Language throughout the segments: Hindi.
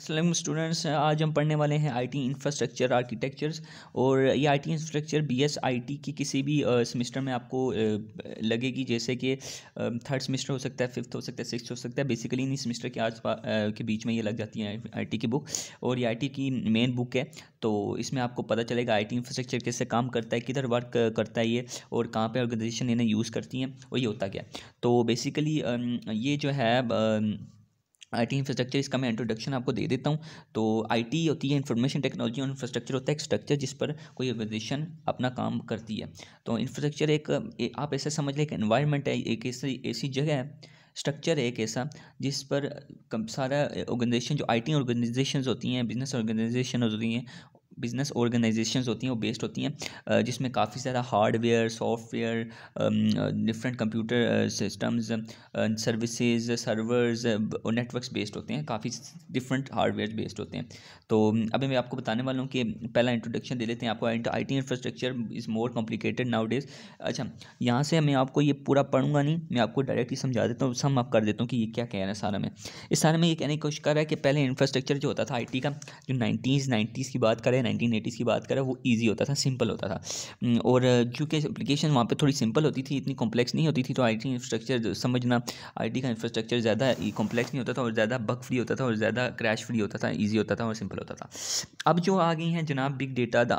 असलम स्टूडेंट्स आज हम पढ़ने वाले हैं आईटी इंफ्रास्ट्रक्चर आर्किटेक्चर्स और ये आईटी इंफ्रास्ट्रक्चर बीएसआईटी की किसी भी सेमेस्टर में आपको लगेगी जैसे कि थर्ड सेमेस्टर हो सकता है फिफ्थ हो सकता है सिक्स हो सकता है बेसिकली इन सेमेस्टर के आस के बीच में ये लग जाती है आईटी की बुक और ये टी की मेन बुक है तो इसमें आपको पता चलेगा आई टी इंफ्रास्ट्रक्चर कैसे काम करता है किधर वर्क करता है ये और कहाँ पर ऑर्गेनाइजेशन इन्हें यूज़ करती हैं और ये होता क्या तो बेसिकली ये जो है आईटी इंफ्रास्ट्रक्चर इसका मैं इंट्रोडक्शन आपको दे देता हूँ तो आईटी होती है इंफॉर्मेशन टेक्नोलॉजी और इंफ्रास्ट्रक्चर होता है एक स्ट्रक्चर जिस पर कोई ऑर्गेनाइजेशन अपना काम करती है तो इंफ्रास्ट्रक्चर एक ए, आप ऐसा समझ लें एक एनवायरनमेंट है एक ऐसी ऐसी जगह है स्ट्रक्चर है एक ऐसा जिस पर सारा ऑर्गेनाइजेशन जो आईटी ऑर्गेनाइजेशंस होती हैं बिजनेस ऑर्गेनाइजेशन होती हैं बिज़नेस ऑर्गेनाइजेशंस होती हैं वो बेस्ड होती हैं जिसमें काफ़ी सारा hardware software different computer systems services servers और नेटवर्क्स बेस्ड होते हैं काफ़ी डिफरेंट हार्डवेयर बेस्ड होते हैं तो अभी मैं आपको बताने वाला हूँ कि पहला इंट्रोडक्शन दे लेते हैं आपको I T infrastructure is more complicated nowadays अच्छा यहाँ से मैं आपको ये पूरा पढ़ूंगा नहीं मैं आपको डायरेक्ट समझा देता हूँ सम आप कर देता हूँ कि ये क्या कह रहा है सारा में इस सारे में ये कहने की कोशिश कर रहा है कि पहले इंफ्रास्ट्रक्चर जो होता था आई का जो नाइन्टीज़ नाइन्टीज़ की बात करें या नाइनटीन एटीज़ की बात करें वो ईजी होता था सिंपल होता था हम्म, और क्योंकि अपलीकेशन वहाँ पर थोड़ी सिंपल होती थी इतनी कॉम्प्लेक्स नहीं होती थी तो आई इंफ्रास्ट्रक्चर समझना आई टी का इंफ्रास्ट्रक्चर ज़्यादा कॉम्प्लेक्स नहीं होता था और ज़्यादा बग फ्री होता था और ज़्यादा क्रैश फ्री होता था ईजी होता था और सिंपल होता था अब जो आ गई हैं जनाब big data the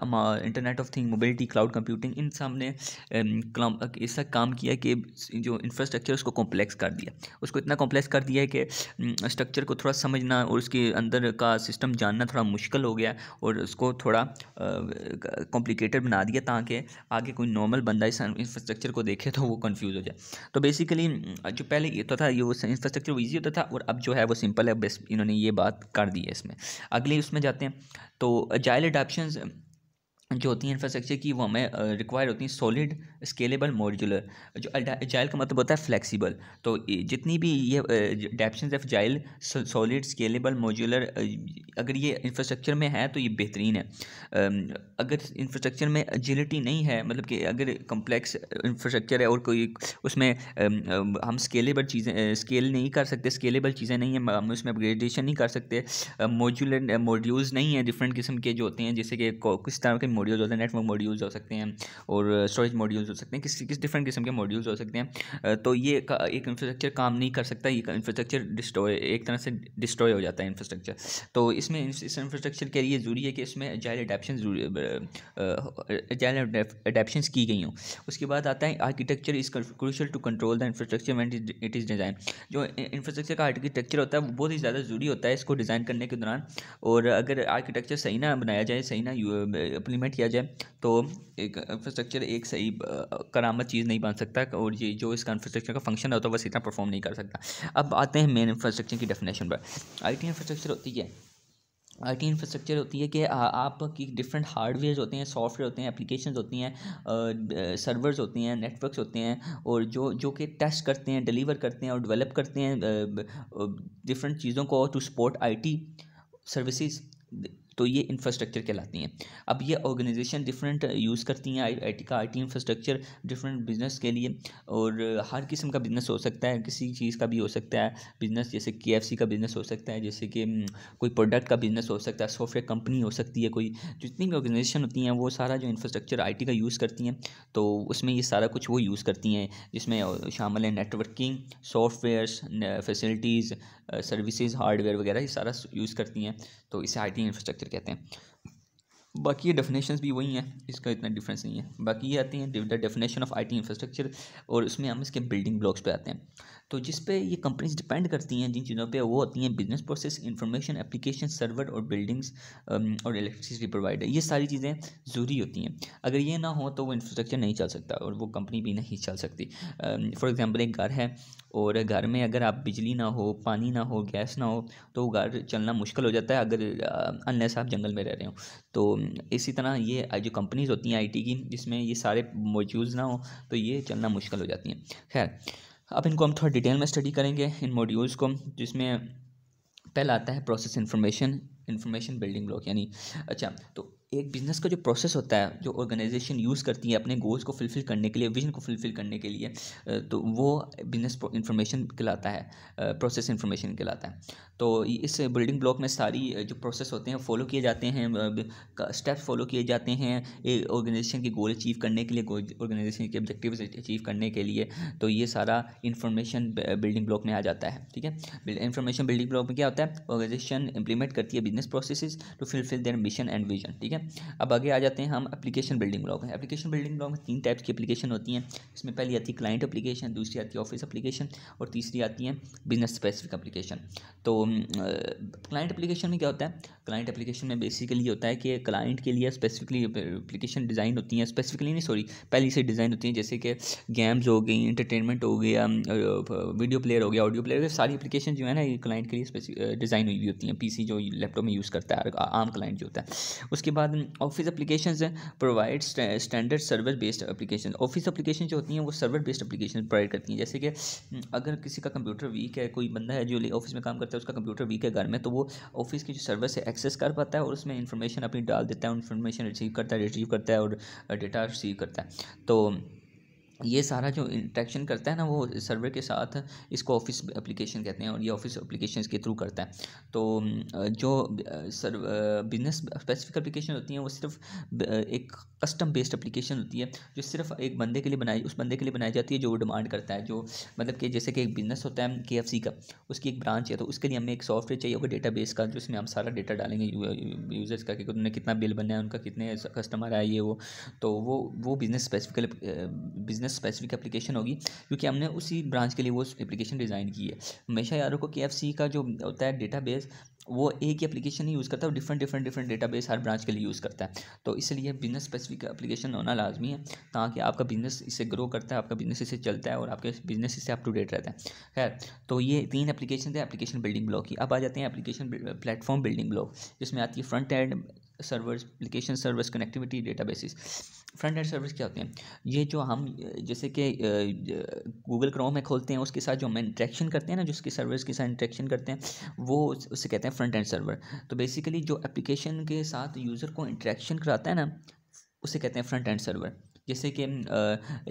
internet of thing mobility cloud computing इन सामने ऐसा um, काम किया कि जो इंफ्रास्ट्रक्चर उसको कॉम्प्लेक्स कर दिया उसको इतना कॉम्प्लेक्स कर दिया है कि स्ट्रक्चर um, को थोड़ा समझना और उसके अंदर का सिस्टम जानना थोड़ा मुश्किल हो गया और उसको थोड़ा कॉम्प्लिकेटेड बना दिया ताकि आगे कोई नॉर्मल बंदा इस इंफ्रास्ट्रक्चर को देखे तो वो कन्फ्यूज़ हो जाए तो बेसिकली जो पहले ये तो था ये वो इंफ्रास्ट्रक्चर वो ईजी होता था और अब जो है वो सिंपल है बस इन्होंने ये बात कर दी है इसमें अगले उसमें जाते हैं तो जायल अडाप्शन जो होती हैं इंफ्रास्ट्रक्चर की वो हमें रिक्वायर होती हैं सॉलिड स्केलेबल मॉड्यूलर जो जाइल का मतलब होता है फ्लेक्सिबल तो जितनी भी ये डेप्शन of agile solid scalable modular अगर ये इंफ्रास्ट्रक्चर में है तो ये बेहतरीन है अगर इंफ्रास्ट्रक्चर में एजिलिटी नहीं है मतलब कि अगर कम्प्लेक्स इंफ्रास्ट्रक्चर है और कोई उसमें हम स्केलेबल चीज़ें स्केल नहीं कर सकते स्केलेबल चीज़ें नहीं हैं हम उसमें अपग्रेडेशन नहीं कर सकते मॉड्यूलर मॉड्यूल्स नहीं हैं डिफरेंट किस्म के जो होते हैं जैसे कि किस तरह के मॉड्यूल्स होते हैं नेटवर्क मॉड्यूल्स हो सकते हैं और स्टोरेज मॉड्यूल्स हो सकते हैं किस किस डिफरेंट किस्म के मॉड्यूल्स हो सकते हैं तो ये एक इंफ्रास्ट्रक्चर काम नहीं कर सकता ये इंफ्रास्ट्रक्चर डिस्ट्रॉय एक तरह से डिस्ट्रॉय हो जाता है इंफ्रास्ट्रक्चर तो इसमें इस इंफ्रास्ट्रक्चर के लिए ज़रूरी है कि इसमें एजाइल अडेप्शन एजाइल अडेप्शन की गई हों उसके बाद आता है architecture is crucial to control the infrastructure and it is design जो इंफ्रास्ट्रक्चर का आर्किटेक्चर होता है वो बहुत ही ज़्यादा ज़रूरी होता है इसको डिज़ाइन करने के दौरान और अगर आर्किटेक्चर सही ना बनाया जाए सही ना इम्प्लीमेंट में किया जाए तो एक इंफ्रास्ट्रक्चर एक सही करामत चीज़ नहीं बन सकता और ये जो इसका इंफ्रास्ट्रक्चर का फंक्शन होता है बस इतना परफॉर्म नहीं कर सकता अब आते हैं मेन इंफ्रास्ट्रक्चर की डेफिनेशन पर टी इंफ्रास्ट्रक्चर होती है आई टी इंफ्रास्ट्रक्चर होती है कि आपकी डिफरेंट हार्डवेयर होते हैं सॉफ्टवेयर होते हैं एप्लीकेशन होती हैं सर्वर्स होते हैं नेटवर्क्स होते हैं और जो जो कि टेस्ट करते हैं डिलीवर करते हैं और डेवलप करते हैं डिफरेंट चीज़ों को to support I T services तो ये इंफ्रास्ट्रक्चर कहलाती हैं अब ये ऑर्गेनाइजेशन डिफरेंट यूज़ करती हैं आई टी का I T infrastructure different business के लिए और हर किस्म का बिजनेस हो सकता है किसी चीज़ का भी हो सकता है बिजनेस जैसे के एफ सी का बिजनेस हो सकता है जैसे कि हम्म, कोई प्रोडक्ट का बिजनेस हो सकता है सॉफ्टवेयर कंपनी हो सकती है कोई जितनी भी ऑर्गेनाइजेशन होती हैं वो सारा जो इंफ्रास्ट्रक्चर आई टी का यूज़ करती हैं तो उसमें ये सारा कुछ वो यूज़ करती हैं जिसमें शामिल है networking software facilities services hardware वगैरह ये सारा यूज़ करती हैं तो इसे आई टी इंफ्रास्ट्रक्चर कहते हैं बाकी ये डेफिनेशन भी वही हैं इसका इतना डिफरेंस नहीं है बाकी ये आती हैं the definition of IT infrastructure और उसमें हम इसके बिल्डिंग ब्लॉक्स पे आते हैं तो जिस पे ये कंपनीज डिपेंड करती हैं जिन चीज़ों पे वो होती हैं business process information application server और बिल्डिंग्स um, और इलेक्ट्रिसिटी प्रोवाइडर ये सारी चीज़ें ज़रूरी होती हैं अगर ये ना हो तो वो इंफ्रास्ट्रक्चर नहीं चल सकता और वो कंपनी भी नहीं चल सकती फॉर um, एग्ज़ाम्पल एक घर है और घर में अगर आप बिजली ना हो पानी ना हो गैस ना हो तो घर चलना मुश्किल हो जाता है अगर अनलेस uh, आप जंगल में रह रहे हो तो इसी तरह ये जो कंपनीज़ होती हैं आईटी की जिसमें ये सारे मॉड्यूल्स ना हो तो ये चलना मुश्किल हो जाती हैं खैर अब इनको हम थोड़ा डिटेल में स्टडी करेंगे इन मॉड्यूल्स को जिसमें पहला आता है process information information building block यानी अच्छा तो एक बिज़नेस का जो प्रोसेस होता है जो ऑर्गेनाइजेशन यूज़ करती है अपने गोल्स को फुलफ़िल करने के लिए विजन को फुलफ़िल करने के लिए तो वो बिज़नेस इन्फॉर्मेशन कहलाता है प्रोसेस इन्फॉर्मेशन कहलाता है तो इस बिल्डिंग ब्लॉक में सारी जो प्रोसेस होते हैं फॉलो किए जाते हैं स्टेप्स फॉलो किए जाते हैं ऑर्गेनाइजेशन के गोल अचीव करने के लिए ऑर्गेनाइजेशन के ऑब्जेक्टिव अचीव करने के लिए तो ये सारा इन्फॉर्मेशन बिल्डिंग ब्लॉक में आ जाता है ठीक है इन्फॉर्मेशन बिल्डिंग ब्लॉक में क्या होता है ऑर्गेनाइजेशन इंप्लीमेंट करती है business process to fulfil their mission and vision ठीक है अब आगे आ जाते हैं हम एप्लीकेशन बिल्डिंग ब्लॉग में एप्लीकेशन बिल्डिंग ब्लॉग में तीन टाइप्स की एप्लीकेशन होती हैं इसमें पहली आती है क्लाइंट एप्लीकेशन दूसरी आती है ऑफिस एप्लीकेशन और तीसरी आती है बिजनेस स्पेसिफिक एप्लीकेशन तो क्लाइंट एप्लीकेशन में क्या होता है क्लाइंट एप्लीकेशन में बेसिकली होता है कि क्लाइंट के लिए स्पेसिफिकली एप्लीकेशन डिज़ाइन होती हैं स्पेसिफिकली नहीं सॉरी पहले से डिज़ाइन होती हैं जैसे कि गेम्स हो गई इंटरटेनमेंट हो गया वीडियो प्लेयर हो गया ऑडियो प्लेयर सारी एप्लीकेशन जो है ना क्लाइंट के लिए डिज़ाइन हुई हुई होती हैं पीसी जो लैपटॉप में यूज़ करता है आम क्लाइंट जो होता है उसके बाद बाद office application provide standard server based application office application जो होती हैं वो सर्वर बेस्ड एप्लीकेशन प्रोवाइड करती हैं जैसे कि हम्म, अगर किसी का कंप्यूटर वीक है कोई बंदा है जो ऑफिस में काम करता है उसका कंप्यूटर वीक है घर में तो वो ऑफिस की जो सर्वर से एक्सेस कर पाता है और उसमें इन्फॉर्मेशन अपनी डाल देता है इन्फॉर्मेशन रिसीव करता है रिसीव करता है और डेटा uh, रिसीव करता है तो ये सारा जो इंट्रैक्शन करता है ना वो सर्वर के साथ इसको ऑफिस एप्लीकेशन कहते हैं और ये ऑफिस एप्लीकेशन के थ्रू करता है तो जो सर बिजनेस स्पेसिफिक एप्लीकेशन होती हैं वो सिर्फ एक कस्टम बेस्ड एप्लीकेशन होती है जो सिर्फ एक बंदे के लिए बनाई उस बंदे के लिए बनाई जाती है जो वो डिमांड करता है जो मतलब कि जैसे कि एक बिजनेस होता है के एफ सी का उसकी एक ब्रांच है तो उसके लिए हमें एक सॉफ्टवेयर चाहिए होगा डेटा बेस का जिसमें हम सारा डेटा डालेंगे यूज़र्स का कि उन्होंने कितना बिल बनाया उनका कितने कस्टमर आए ये वो तो वो वो business specifically business specific application होगी क्योंकि हमने उसी ब्रांच के लिए वो एप्लीकेशन डिज़ाइन की है हमेशा याद रखो कि सी का जो होता है डेटा बेस वो एक ही एप्लीकेशन ही यूज़ करता है और डिफरेंट डिफरेंट डिफरेंट बेस हर ब्रांच के लिए यूज़ करता है तो इसलिए बिज़नेस स्पेसिफिक एप्लीकेशन होना लाजमी है ताकि आपका बिज़नेस इससे ग्रो करता है आपका बिज़नेस इससे चलता है और आपके बिज़नेस इससे अप टू डेट रहता है खैर तो ये तीन एप्लीकेशन है एप्लीकेशन बिल्डिंग ब्लॉक की अब आ जाते हैं एप्लीकेशन प्लेटफॉर्म बिल्डिंग ब्लॉक जिसमें आती है front end servers application servers connectivity databases front end service क्या होते हैं ये जो हम जैसे कि गूगल क्रोम में खोलते हैं उसके साथ जो हम इंट्रैक्शन करते हैं ना जिसके सर्वर्स के साथ इंट्रैक्शन करते हैं वो उससे कहते हैं फ्रंट एंड सर्वर तो बेसिकली जो एप्लीकेशन के साथ यूज़र को इंट्रैक्शन कराता है ना उसे कहते हैं फ्रंट एंड सर्वर जैसे कि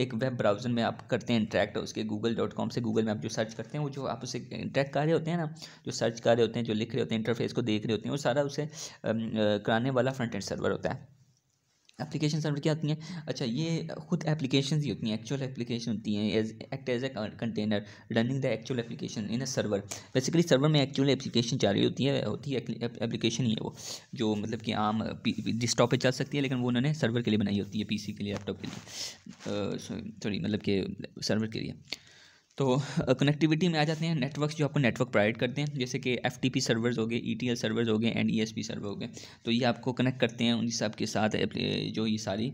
एक वेब ब्राउज़र में आप करते हैं इंटरेक्ट उसके गूगल डॉट कॉम से गूगल में आप जो सर्च करते हैं वो जो आप उसे इंटरेक्ट कर रहे होते हैं ना जो सर्च कर रहे होते हैं जो लिख रहे होते हैं इंटरफेस को देख रहे होते हैं वो सारा उसे कराने वाला फ्रंट एंड सर्वर होता है एप्लीकेशन सर्वर क्या होती हैं अच्छा ये खुद एप्लीकेशन ही होती हैं एक्चुअल एप्लीकेशन होती हैं as act as a container running the actual application in a server basically server में एक्चुअल एप्लीकेशन चल रही होती है होती है एप्लीकेशन ही है वो जो मतलब कि आम डिस्टॉप पे चल सकती है लेकिन वो उन्होंने सर्वर के लिए बनाई होती है पी के लिए लैपटॉप के लिए सॉरी मतलब कि सर्वर के लिए तो कनेक्टिविटी में आ जाते हैं नेटवर्क जो आपको नेटवर्क प्रोवाइड करते हैं जैसे कि एफ टी पी सर्वर्स हो गए ई टी एल सर्वर्स हो गए and E S P server हो गए तो ये आपको कनेक्ट करते हैं उन सब के साथ जो ये सारी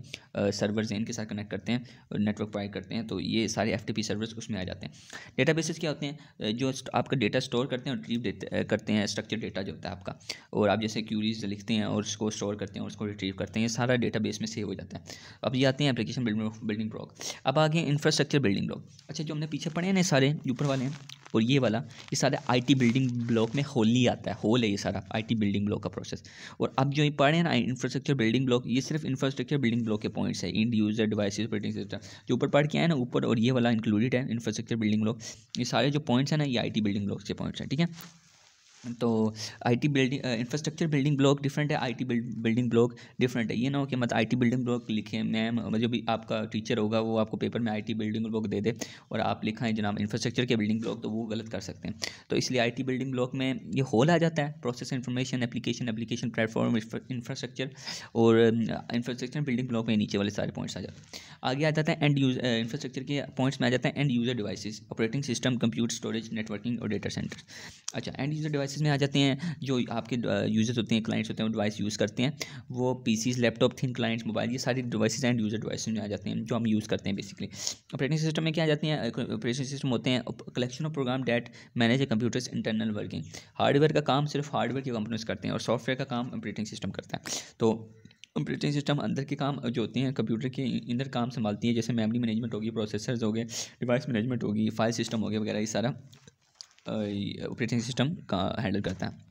सर्वर्स हैं इनके साथ कनेक्ट करते हैं और नेटवर्क प्रोवाइड करते हैं तो ये सारे एफ टी पी सर्वर्स उसमें आ जाते हैं डेटा बेसिस क्या होते हैं जो आपका डेटा स्टोर करते हैं और रिट्रीव करते हैं स्ट्रक्चर डेटा जो होता है आपका और आप जैसे क्यूरीज लिखते हैं और उसको स्टोर करते हैं और उसको रिट्रीव करते हैं सारा डेटा बेस में सेव हो जाता है अब ये आते हैं एप्लीकेशन बिल्डिंग ब्लॉक अब आगे इंफ्रास्ट्रक्चर बिल्डिंग ब्लॉक अच्छा जो हमने पीछे पढ़े हैं सारे ऊपर वाले हैं और ये वाला ये सारे आईटी बिल्डिंग ब्लॉक में होल ही आता है होल है ये सारा आईटी बिल्डिंग ब्लॉक का प्रोसेस और अब जो ये पढ़ रहे हैं ना इंफ्रास्ट्रक्चर बिल्डिंग ब्लॉक ये सिर्फ इंफ्रास्ट्रक्चर बिल्डिंग ब्लॉक के पॉइंट्स है end user device operating system जो ऊपर पढ़ के आए ना ऊपर और ये वाला इंक्लूडेड है इंफ्रास्ट्रक्चर बिल्डिंग ब्लॉक ये सारे जो पॉइंट्स हैं ना ये आई बिल्डिंग ब्लॉक के पॉइंट्स हैं ठीक है तो IT building infrastructure building block different है आईटी बिल्डिंग ब्लॉक डिफरेंट है ये ना हो कि मत आईटी बिल्डिंग ब्लॉक लिखे मैम जो भी आपका टीचर होगा वो आपको पेपर में आईटी बिल्डिंग ब्लॉक दे दे और आप लिखा है जनाब इंफ्रास्ट्रक्चर के बिल्डिंग ब्लॉक तो वो गलत कर सकते हैं तो इसलिए आई बिल्डिंग ब्लॉक में ये होल आ जाता है process information application application platform infrastructure और इंफ्रास्ट्रक्चर बिल्डिंग ब्लॉक में नीचे वाले सारे पॉइंट्स आ जाते हैं आगे आ जाता है एंड यूज इंफ्रास्ट्रक्चर के पॉइंट्स में आ जाता है end user devices operating system computer storage networking और डेटा सेंटर अच्छा एंड यूज़र डिवाइस डिवाइसेस में आ जाते हैं जो आपके यूजर्स होते हैं क्लाइंट्स होते हैं वो डिवाइस यूज़ करते हैं वो PCs laptop thin clients mobile ये सारी डिवाइसेज एंड यूज़र डिवाइसेस में आ जाते हैं जो हम यूज़ करते हैं बेसिकली ऑपरेटिंग सिस्टम में क्या आ जाते हैं ऑपरेटिंग सिस्टम होते हैं collection of program that manage computers internal working hardware का काम सिर्फ हार्डवेयर की कंपनीज करते हैं और सॉफ्टवेयर का काम ऑपरेटिंग सिस्टम करता है तो ऑपरेटिंग सिस्टम अंदर के काम जो होते हैं कंप्यूटर के अंदर काम संभालती है जैसे मेमोरी मैनेजमेंट होगी प्रोसेसर्स हो गए डिवाइस मैनेजमेंट होगी फाइल सिस्टम हो गया वगैरह ये सारा ऑपरेटिंग सिस्टम का हैंडल करता है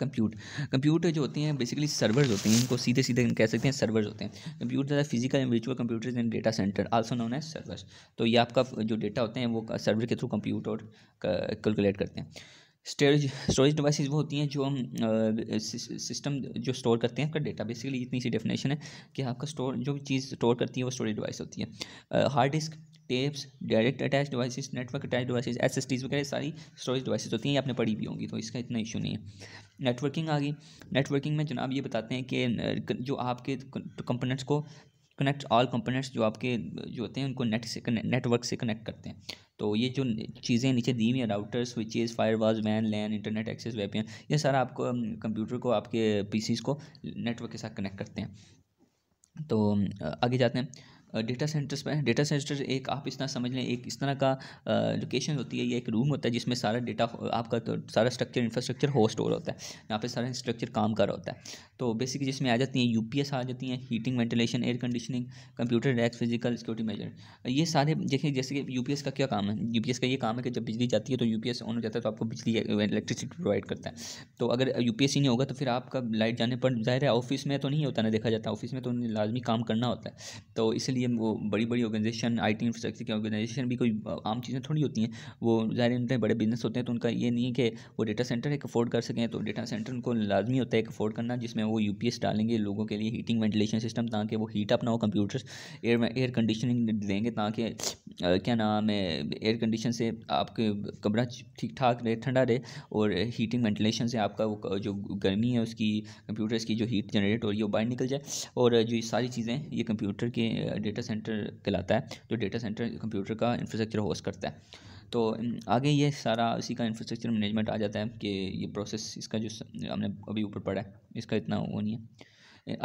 कंप्यूट कंप्यूटर जो होती हैं बेसिकली सर्वर्स होते हैं इनको सीधे सीधे कह सकते हैं सर्वर्स होते हैं computer physical and virtual computers and data center also known है सर्वर्स तो ये आपका जो डेटा होते हैं वो सर्वर के थ्रू कंप्यूटर कैलकुलेट करते हैं स्टोरेज स्टोरेज डिवाइसेस वो होती हैं जो हम सिस्टम जो स्टोर करते हैं आपका डेटा बेसिकली इतनी सी डेफिनेशन है कि आपका स्टोर जो भी चीज़ स्टोर करती है वो स्टोरेज डिवाइस होती है hard disk tapes direct attach devices network attach devices S S Ts वगैरह सारी स्टोरेज डिवाइसेस होती हैं आपने पढ़ी भी होंगी तो इसका इतना इशू नहीं है नेटवर्किंग आ गई नेटवर्किंग में जनाब ये बताते हैं कि जो आपके कंपोनेंट्स को कनेक्ट ऑल कंपोनेंट्स जो आपके जो होते हैं उनको नेट से नेटवर्क से कनेक्ट करते हैं तो ये जो चीज़ें नीचे दी हुई हैं राउटर फायर वॉज वैन लैन इंटरनेट एक्सेस वेपियन ये सारा आपको कंप्यूटर को आपके पीसीज को नेटवर्क के साथ कनेक्ट करते हैं तो आगे जाते हैं डेटा सेंटर्स में डेटा सेंटर एक आप इस तरह समझ लें एक इस तरह का लोकेशन होती है या एक रूम होता है जिसमें सारा डेटा आपका तो सारा स्ट्रक्चर इंफ्रास्ट्रक्चर होस्ट हो रहा होता है यहाँ पे सारा स्ट्रक्चर काम कर रहा होता है तो बेसिकली जिसमें आ जाती हैं यूपीएस आ जाती हैं heating ventilation air conditioning computer ducts physical security measure ये सारे देखिए जैसे कि यू का क्या काम है यू का ये काम है कि जब बिजली जाती है तो यू ऑन हो जाता है तो आपको बिजली इलेक्ट्रिसिटी प्रोवाइड करता है तो अगर यू ही नहीं होगा तो फिर आपका लाइट जाने पर जाहिर है ऑफिस में तो नहीं होता ना देखा जाता ऑफिस में तो लाजमी काम करना होता है तो इसलिए लिए वो बड़ी बड़ी ऑर्गेनाइजेशन आई टी इंफ्रास्ट्रक्चर की ऑर्गेनाइजेशन भी कोई आम चीज़ें थोड़ी होती हैं वो ज़ाहिर उनके बड़े बिजनेस होते हैं तो उनका ये नहीं है कि वो डेटा सेंटर एक अफोर्ड कर सकें तो डेटा सेंटर उनको लाजमी होता है एक अफोर्ड करना जिसमें वो यू पी एस डालेंगे लोगों के लिए हीटिंग वेंटिलेशन सिस्टम ताकि वो हीट अपना वो हो कंप्यूटर्स एयर एयर कंडीशनिंग देंगे ताकि क्या नाम है एयर कंडीशन से आपके कमरा ठीक ठाक रहे ठंडा रहे और हीटिंग वेंटिलेशन से आपका वो जो गर्मी है उसकी कंप्यूटर्स की जो हीट जनरेट हो रही है वो बाहर निकल जाए और जो ये सारी चीज़ें ये कंप्यूटर के डेटा सेंटर कहलाता है जो डेटा सेंटर कंप्यूटर का इंफ्रास्ट्रक्चर होस्ट करता है तो आगे ये सारा इसी का इंफ्रास्ट्रक्चर मैनेजमेंट आ जाता है कि ये प्रोसेस इसका जो हमने अभी ऊपर पढ़ा है इसका इतना वो नहीं है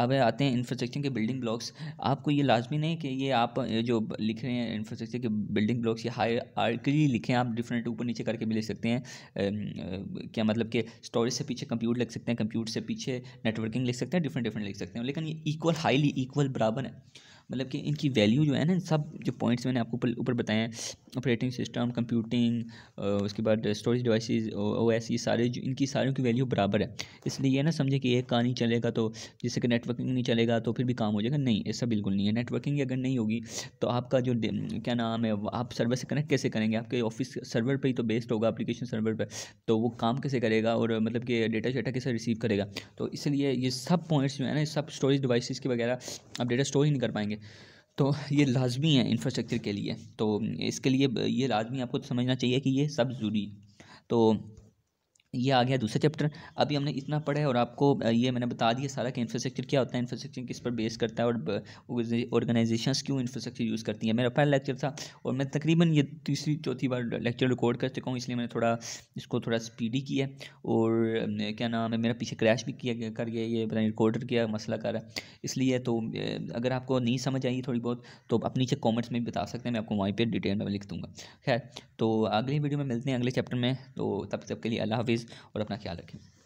अब आते हैं इंफ्रास्ट्रक्चर के बिल्डिंग ब्लॉक्स आपको ये लाजमी नहीं कि ये आप जो लिख रहे हैं इंफ्रास्ट्रक्चर के बिल्डिंग ब्लॉक्स ये हाई आर्टली लिखें आप डिफरेंट ऊपर नीचे करके भी ले सकते हैं क्या मतलब कि स्टोरेज से पीछे कंप्यूटर लिख सकते हैं कंप्यूटर से पीछे नेटवर्किंग लिख सकते हैं डिफरेंट डिफरेंट लिख सकते हैं लेकिन ये इक्वल हाईली इक्वल बराबर है मतलब कि इनकी वैल्यू जो है ना सब जो पॉइंट्स मैंने आपको ऊपर बताए हैं ऑपरेटिंग सिस्टम कंप्यूटिंग उसके बाद स्टोरेज डिवाइसेस ओ एस ये सारे जो इनकी सारों की वैल्यू बराबर है इसलिए ये ना समझे कि एक का नहीं चलेगा तो जैसे कि नेटवर्किंग नहीं चलेगा तो फिर भी काम हो जाएगा नहीं ऐसा बिल्कुल नहीं है नेटवर्किंग अगर नहीं होगी तो आपका जो क्या नाम है आप सर्वर से कनेक्ट कैसे करेंगे आपके ऑफिस सर्वर पर ही तो बेस्ड होगा एप्लीकेशन सर्वर पर तो वो काम कैसे करेगा और मतलब कि डेटा शेटा कैसे रिसीव करेगा तो इसलिए ये सब पॉइंट्स जो है ना सब स्टोरेज डिवाइस के वगैरह आप डेटा स्टोर ही नहीं कर पाएंगे करेंगे तो ये लाजमी है इंफ्रास्ट्रक्चर के लिए तो इसके लिए ये लाजमी आपको तो समझना चाहिए कि ये सब ज़रूरी तो ये आ गया दूसरा चैप्टर अभी हमने इतना पढ़ा है और आपको ये मैंने बता दिया सारा कि इंफ्रास्ट्रक्चर क्या होता है इंफ्रास्ट्रक्चर किस पर बेस करता है और ऑर्गेनाइजेशंस क्यों इंफ्रास्ट्रक्चर यूज़ करती है मेरा पहला लेक्चर था और मैं तकरीबन ये तीसरी चौथी बार लेक्चर रिकॉर्ड कर चुका हूँ इसलिए मैंने थोड़ा इसको थोड़ा स्पीडी किया और क्या नाम है मेरा पीछे क्रैश भी किया कर गया ये पता रिकॉर्डर किया मसला कर रहा है इसलिए तो अगर आपको नहीं समझ आई थोड़ी बहुत तो आप नीचे कॉमेंट्स में भी बता सकते हैं मैं आपको वहीं पर डिटेल में लिख दूँगा खैर तो अगली वीडियो में मिलते हैं अगले चैप्टर में तो तब तक के लिए अल्लाह हाफिज़ प्लीज़ और अपना ख्याल रखें